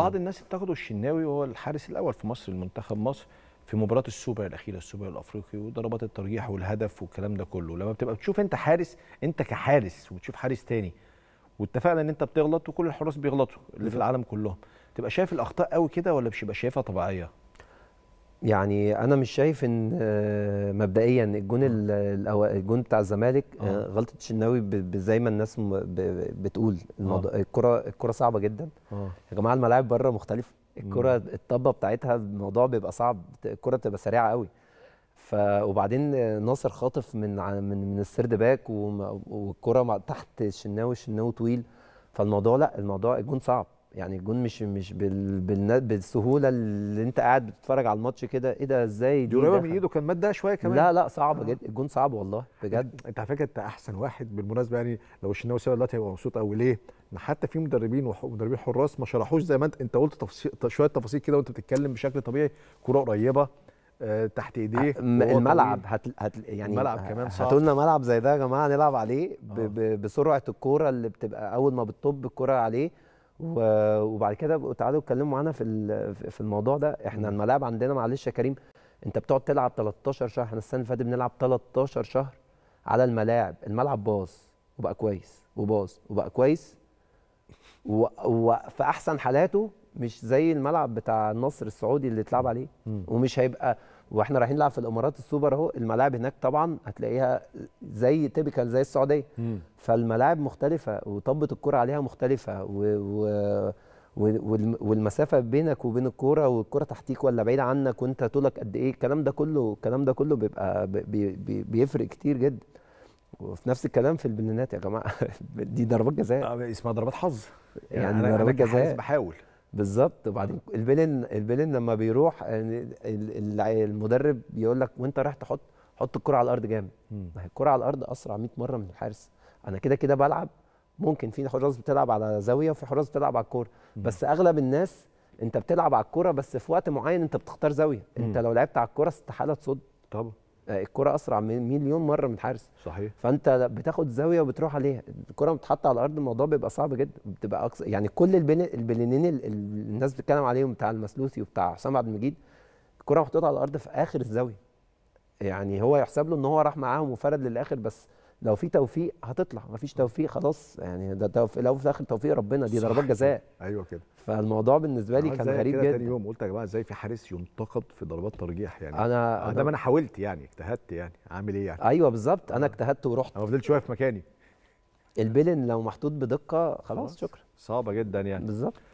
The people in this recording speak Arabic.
بعض الناس اتخذوا الشناوي وهو الحارس الاول في مصر المنتخب مصر في مباراه السوبر الاخيره السوبر الافريقي وضربات الترجيح والهدف والكلام ده كله لما بتبقى بتشوف انت حارس انت كحارس وتشوف حارس تاني واتفقنا ان انت بتغلط وكل الحراس بيغلطوا اللي في العالم كلهم تبقى شايف الاخطاء قوي كده ولا مش بيبقى شايفها طبيعيه يعني انا مش شايف ان آه، مبدئيا الجون آه. الجون بتاع الزمالك آه، غلطه الشناوي زي ما الناس بتقول الموضوع الكره الكره صعبه جدا يا جماعه الملاعب بره مختلفه الكره الطبه بتاعتها الموضوع بيبقى صعب الكره بتبقى سريعه قوي ف وبعدين ناصر خاطف من من من السرد باك والكره تحت الشناوي الشناوي طويل فالموضوع لا الموضوع الجون صعب يعني الجون مش مش بال... بالسهوله اللي انت قاعد بتتفرج على الماتش كده ايه ده ازاي دي قريبه من ايده كان مدها شويه كمان لا لا صعب آه. جدا الجون صعب والله بجد انت على فكره انت احسن واحد بالمناسبه يعني لو الشناوي سابق دلوقتي هيبقى مبسوط قوي ليه؟ حتى في مدربين ومدربين حراس ما شرحوش زي ما انت انت قلت تفصيل شويه تفاصيل كده وانت بتتكلم بشكل طبيعي كره قريبه آه، تحت ايديه الملعب هت... هت... يعني الملعب كمان صعب هتقولنا لنا ملعب زي ده يا جماعه نلعب عليه آه. ب... بسرعه الكوره اللي بتبقى اول ما بتطب الكوره عليه وبعد كده تعالوا اتكلموا معانا في في الموضوع ده احنا الملاعب عندنا معلش يا كريم انت بتقعد تلعب 13 شهر احنا السنه اللي فاتت بنلعب 13 شهر على الملاعب الملعب باظ وبقى كويس وباظ وبقى كويس وفي احسن حالاته مش زي الملعب بتاع النصر السعودي اللي اتلعب عليه ومش هيبقى واحنا رايحين نلعب في الامارات السوبر اهو الملاعب هناك طبعا هتلاقيها زي تيبيكال زي السعوديه فالملاعب مختلفه وطبه الكره عليها مختلفه و, و والمسافه بينك وبين الكوره والكوره تحتيك ولا بعيد عنك وانت طولك قد ايه الكلام ده كله الكلام ده كله بيبقى بي بي بيفرق كتير جدا وفي نفس الكلام في البلينات يا جماعه دي ضربات جزاء آه، اسمها ضربات حظ يعني, يعني ضربات جزاء بحاول بالظبط وبعدين البلين البلين لما بيروح المدرب بيقول لك وانت رايح تحط حط الكره على الارض جامد ما هي الكره على الارض اسرع 100 مره من الحارس انا كده كده بلعب ممكن في حراس بتلعب على زاويه وفي حراس بتلعب على الكوره بس اغلب الناس انت بتلعب على الكوره بس في وقت معين انت بتختار زاويه انت لو لعبت على الكوره استحاله تصد طبعا الكره اسرع من مليون مره من الحارس صحيح فانت بتاخد زاويه وبتروح عليها الكره متحطه على الارض الموضوع بيبقى صعب جدا بتبقى أقصى. يعني كل البلينين الناس بتتكلم عليهم بتاع المسلوسي وبتاع حسام عبد المجيد الكره محطوطه على الارض في اخر الزاويه يعني هو يحسب له ان هو راح معاهم وفرد للاخر بس لو في توفيق هتطلع مفيش توفيق خلاص يعني ده توفيق لو في الاخر توفيق ربنا دي ضربات جزاء ايوه كده فالموضوع بالنسبه لي اه، كان غريب جدا تاني يوم قلت يا جماعه ازاي في حارس ينتقد في ضربات ترجيح يعني انا آه، ده ما انا حاولت يعني اجتهدت يعني عامل ايه يعني ايوه بالظبط انا آه. اجتهدت ورحت انا فضلت شويه في مكاني البلن لو محطوط بدقه خلاص شكرا صعبه جدا يعني بالظبط